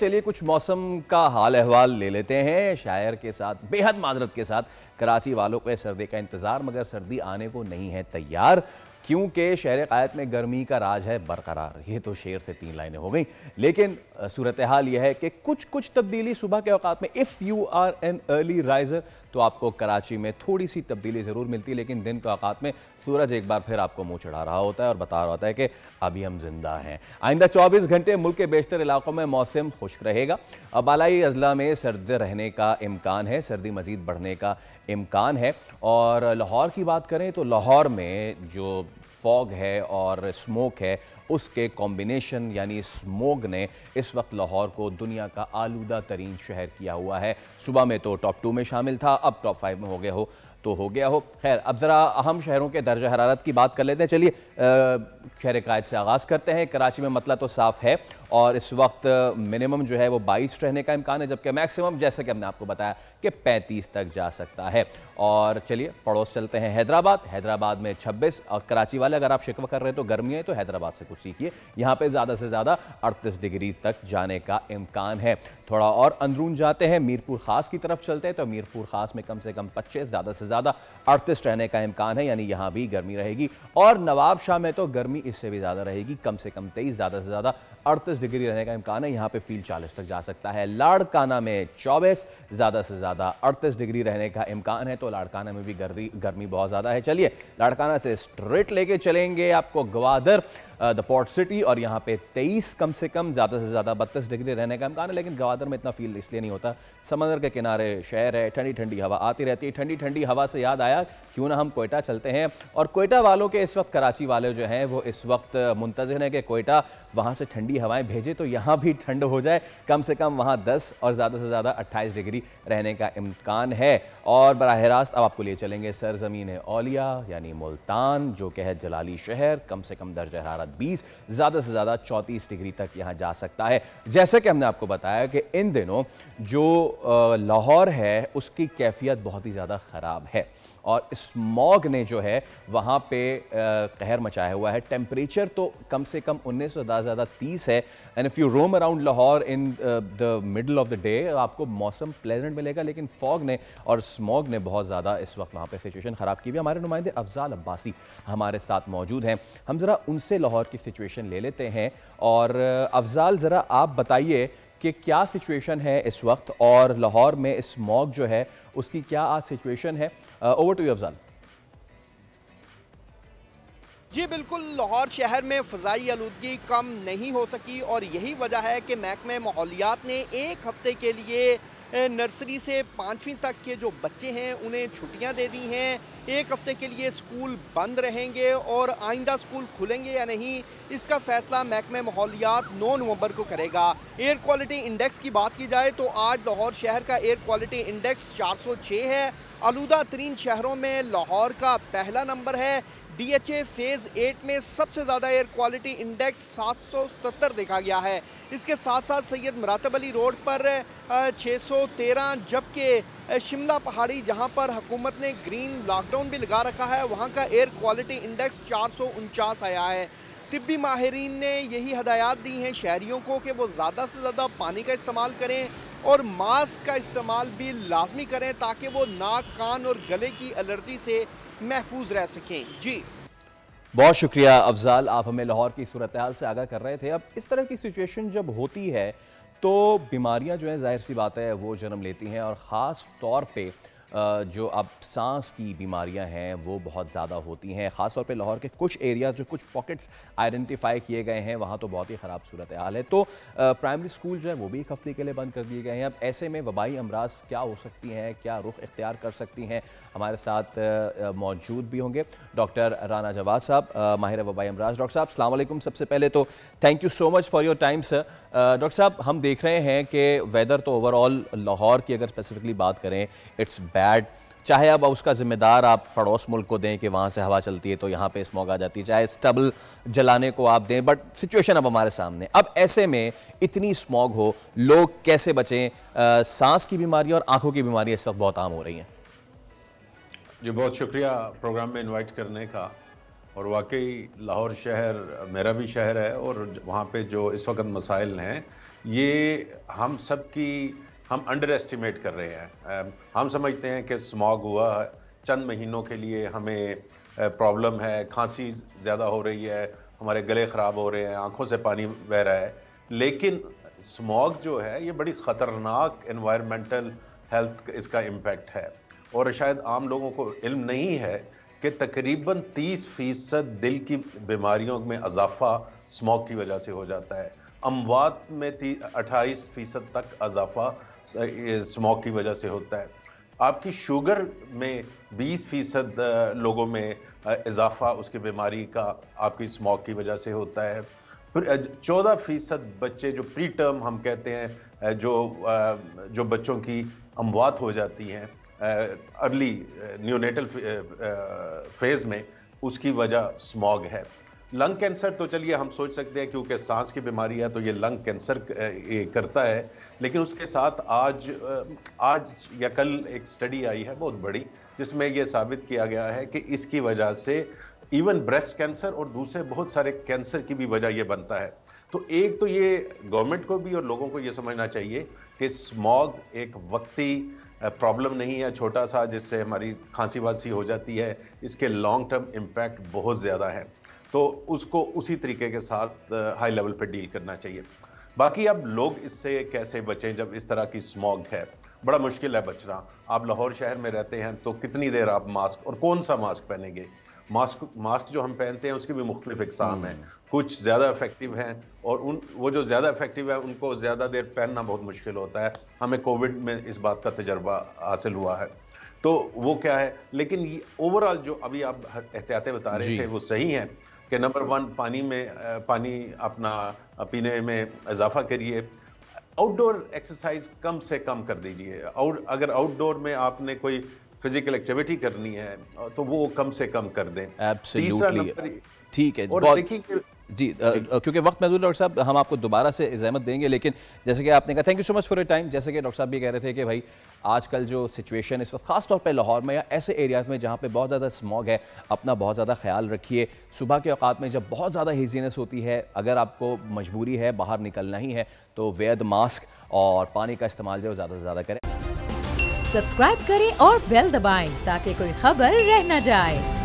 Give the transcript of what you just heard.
चलिए कुछ मौसम का हाल अहवाल ले लेते हैं शायर के साथ बेहद माजरत के साथ कराची वालों के सर्दी का इंतज़ार मगर सर्दी आने को नहीं है तैयार क्योंकि शहर कायत में गर्मी का राज है बरकरार ये तो शेर से तीन लाइनें हो गई लेकिन सूरत हाल यह है कि कुछ कुछ तब्दीली सुबह के अवकात में if you are an early riser तो आपको कराची में थोड़ी सी तब्दीली ज़रूर मिलती है लेकिन दिन के आकात में सूरज एक बार फिर आपको मुँह चढ़ा रहा होता है और बता रहा होता है कि अभी हम जिंदा हैं आइंदा चौबीस घंटे मुल्क के बेशतर इलाकों में मौसम खुश्क रहेगा बालाई अजला में सर्द रहने का इम्कान है सर्दी मजीद बढ़ने का इम्कान है और लाहौर की बात करें तो लाहौर में जो फॉग है और स्मोक है उसके कॉम्बिनेशन यानी स्मोग ने इस वक्त लाहौर को दुनिया का आलूदा तरीन शहर किया हुआ है सुबह में तो टॉप टू में शामिल था अब टॉप फाइव में हो गया हो तो हो गया हो खैर अब ज़रा अहम शहरों के दर्ज हरारत की बात कर लेते हैं चलिए शहर कायद से आगाज़ करते हैं कराची में मतला तो साफ़ है और इस वक्त मिनिमम जो है वो बाईस रहने का इम्कान है जबकि मैक्सिमम जैसे कि हमने आपको बताया कि पैंतीस तक जा सकता है और चलिए पड़ोस चलते हैं हैदराबाद हैदराबाद में छब्बीस और कराची वाले अगर आप शिकवा कर रहे हैं तो गर्मी है तो हैदराबाद से कुछ सीखिए यहाँ पर ज़्यादा से ज़्यादा अड़तीस डिग्री तक जाने का इम्कान है थोड़ा और अंदरून जाते हैं मीरपुर खास की तरफ चलते हैं तो मीरपुर खास में कम से कम पच्चीस ज़्यादा से ज़्यादा अड़तीस रहने का इम्कान है यानी यहाँ भी गर्मी रहेगी और नवाब शाह में तो गर्मी इससे भी ज़्यादा रहेगी कम से कम तेईस ज़्यादा से ज़्यादा अड़तीस डिग्री रहने का इम्कान है यहाँ पे फील चालीस तक जा सकता है लाड़काना में चौबीस ज़्यादा से ज़्यादा अड़तीस डिग्री रहने का इम्कान है तो लाड़काना में भी गर्मी बहुत ज़्यादा है चलिए लाड़काना से स्ट्रेट लेके चलेंगे आपको ग्वादर द पॉट सिटी और यहाँ पे 23 कम से कम ज़्यादा से ज़्यादा बत्तीस डिग्री रहने का इम्कान है लेकिन गवादर में इतना फील इसलिए नहीं होता समंदर के किनारे शहर है ठंडी ठंडी हवा आती रहती है ठंडी ठंडी हवा से याद आया क्यों ना हम कोयटा चलते हैं और कोयटा वालों के इस वक्त कराची वाले जो हैं वो इस वक्त मुंतजर हैं कि कोयटा वहाँ से ठंडी हवाएँ भेजे तो यहाँ भी ठंड हो जाए कम से कम वहाँ दस और ज़्यादा से ज़्यादा अट्ठाईस डिग्री रहने का इम्कान है और बरह रास्त अब आपको लिए चलेंगे सरजमीन ओलिया यानी मुल्तान जो कि है जलाली शहर कम से कम दर्ज हरारा बीस ज़्यादा से ज़्यादा 34 डिग्री तक यहाँ जा सकता है जैसा कि हमने आपको बताया कि इन दिनों जो लाहौर है उसकी कैफियत बहुत ही ज़्यादा ख़राब है और स्मॉग ने जो है वहां पे कहर मचाया हुआ है टेम्परेचर तो कम से कम उन्नीस सौ ज़्यादा तीस है and if you roam around Lahore in the middle of the day आपको मौसम प्लेजेंट मिलेगा लेकिन फॉग ने और स्मॉग ने बहुत ज़्यादा इस वक्त वहां पर सिचुएशन ख़राब की भी हमारे नुमाइंदे अफजाल अब्बासी हमारे साथ मौजूद हैं हम ज़रा उनसे लाहौर लाहौर की सिचुएशन ले लेते हैं और अफजाल ज़रा आप बताइए कि क्या सिचुएशन है इस वक्त और लाहौर में इस मॉक जो है उसकी क्या आज सिचुएशन है ओवर टू अफजाल जी बिल्कुल लाहौर शहर में फ़जाई आलूगी कम नहीं हो सकी और यही वजह है कि महकमे माहौलियात ने एक हफ्ते के लिए नर्सरी से पाँचवीं तक के जो बच्चे हैं उन्हें छुट्टियां दे दी हैं एक हफ़्ते के लिए स्कूल बंद रहेंगे और आइंदा स्कूल खुलेंगे या नहीं इसका फैसला महकमे माहौलियात 9 नवंबर को करेगा एयर क्वालिटी इंडेक्स की बात की जाए तो आज लाहौर शहर का एयर क्वालिटी इंडेक्स 406 है आलूदा तरीन शहरों में लाहौर का पहला नंबर है डीएचए फेज़ एट में सबसे ज़्यादा एयर क्वालिटी इंडेक्स सात देखा गया है इसके साथ साथ सैयद मरातब अली रोड पर 613 जबकि शिमला पहाड़ी जहां पर हुकूमत ने ग्रीन लॉकडाउन भी लगा रखा है वहां का एयर क्वालिटी इंडेक्स चार आया है तिबी माहरीन ने यही हदायत दी हैं शहरीों को कि वो ज़्यादा से ज़्यादा पानी का इस्तेमाल करें और मास्क का इस्तेमाल भी लाजमी करें ताकि वो नाक कान और गले की एलर्जी से महफूज रह सकें जी बहुत शुक्रिया अफजाल आप हमें लाहौर की सूरत हाल से आगाह कर रहे थे अब इस तरह की सिचुएशन जब होती है तो बीमारियां जो हैं जाहिर सी बात है वो जन्म लेती हैं और ख़ास तौर पर जो अब सांस की बीमारियां हैं वो बहुत ज़्यादा होती हैं ख़ासतौर पे लाहौर के कुछ एरियाज जो कुछ पॉकेट्स आइडेंटिफाई किए गए हैं वहाँ तो बहुत ही ख़राब सूरत हाल है तो प्राइमरी स्कूल जो है वो भी एक हफ्ते के लिए बंद कर दिए गए हैं अब ऐसे में वबाई अमराज क्या हो सकती हैं क्या रुख इख्तियार कर सकती हैं हमारे साथ मौजूद भी होंगे डॉक्टर राना जवाद साहब माहिर वबाई अमराज डॉक्टर साहब अलैक्म सबसे पहले तो thank you so much for your time sir doctor साहब हम देख रहे हैं कि वेदर तो ओवरऑल लाहौर की अगर स्पेसिफिकली बात करें इट्स पैड चाहे अब उसका जिम्मेदार आप पड़ोस मुल्क को दें कि वहाँ से हवा चलती है तो यहाँ पे स्मॉग आ जाती है चाहे स्टबल जलाने को आप दें बट सिचुएशन अब हमारे सामने अब ऐसे में इतनी स्मॉग हो लोग कैसे बचें आ, सांस की बीमारी और आंखों की बीमारी इस वक्त बहुत आम हो रही है जी बहुत शुक्रिया प्रोग्राम में इन्वाइट करने का और वाकई लाहौर शहर मेरा भी शहर है और वहाँ पर जो इस वक्त मसाइल हैं ये हम सब की हम अंडर एस्टिमेट कर रहे हैं हम समझते हैं कि स्मॉग हुआ चंद महीनों के लिए हमें प्रॉब्लम है खांसी ज़्यादा हो रही है हमारे गले ख़राब हो रहे हैं आँखों से पानी बह रहा है लेकिन स्मॉग जो है ये बड़ी ख़तरनाक इन्वायरमेंटल हेल्थ इसका इम्पेक्ट है और शायद आम लोगों को इल्म नहीं है कि तकरीबन 30 फीसद दिल की बीमारियों में इजाफा स्मॉग की वजह से हो जाता है अमवात में थी अट्ठाईस फीसद तक अजाफा स्मॉक की वजह से होता है आपकी शुगर में 20 फीसद लोगों में इजाफा उसकी बीमारी का आपकी स्मॉक की वजह से होता है फिर चौदह फीसद बच्चे जो प्री टर्म हम कहते हैं जो जो बच्चों की अमवात हो जाती हैं अर्ली न्यूनेटल फेज़ में उसकी वजह स्मॉग है लंग कैंसर तो चलिए हम सोच सकते हैं क्योंकि सांस की बीमारी है तो ये लंग कैंसर करता है लेकिन उसके साथ आज आज या कल एक स्टडी आई है बहुत बड़ी जिसमें ये साबित किया गया है कि इसकी वजह से इवन ब्रेस्ट कैंसर और दूसरे बहुत सारे कैंसर की भी वजह ये बनता है तो एक तो ये गवर्नमेंट को भी और लोगों को ये समझना चाहिए कि स्मॉग एक वक्ती प्रॉब्लम नहीं है छोटा सा जिससे हमारी खांसी वासी हो जाती है इसके लॉन्ग टर्म इम्पैक्ट बहुत ज़्यादा है तो उसको उसी तरीके के साथ हाई लेवल पर डील करना चाहिए बाकी अब लोग इससे कैसे बचें जब इस तरह की स्मॉग है बड़ा मुश्किल है बचना आप लाहौर शहर में रहते हैं तो कितनी देर आप मास्क और कौन सा मास्क पहनेंगे मास्क मास्क जो हम पहनते हैं उसकी भी मुख्तलिफ इकसाम हैं हम्म। कुछ ज़्यादा इफेक्टिव हैं और उन वो जो ज़्यादा इफेक्टिव है उनको ज़्यादा देर पहनना बहुत मुश्किल होता है हमें कोविड में इस बात का तजर्बा हासिल हुआ है तो वो क्या है लेकिन ओवरऑल जो अभी आप एहतियातें बता रहे थे वो सही हैं कि नंबर वन पानी में पानी अपना पीने में इजाफा करिए आउटडोर एक्सरसाइज कम से कम कर दीजिए और अगर आउटडोर में आपने कोई फिजिकल एक्टिविटी करनी है तो वो कम से कम कर दें तीसरा नंबर ठीक है और देखिए जी क्योंकि वक्त महदूद डॉक्टर साहब हम आपको दोबारा से इजामत देंगे लेकिन जैसे कि आपने कहा thank you so much for a time जैसे कि डॉक्टर साहब भी कह रहे थे कि भाई आजकल जो सिचुएशन इस वक्त खास तौर पर लाहौर में या ऐसे एरियाज में जहाँ पे बहुत ज़्यादा स्मॉग है अपना बहुत ज़्यादा ख्याल रखिए सुबह के अवत में जब बहुत ज़्यादा हेजीनेस होती है अगर आपको मजबूरी है बाहर निकलना ही है तो वेद मास्क और पानी का इस्तेमाल जो ज़्यादा से ज़्यादा करें सब्सक्राइब करें और बेल दबाएं ताकि कोई खबर रह न जाए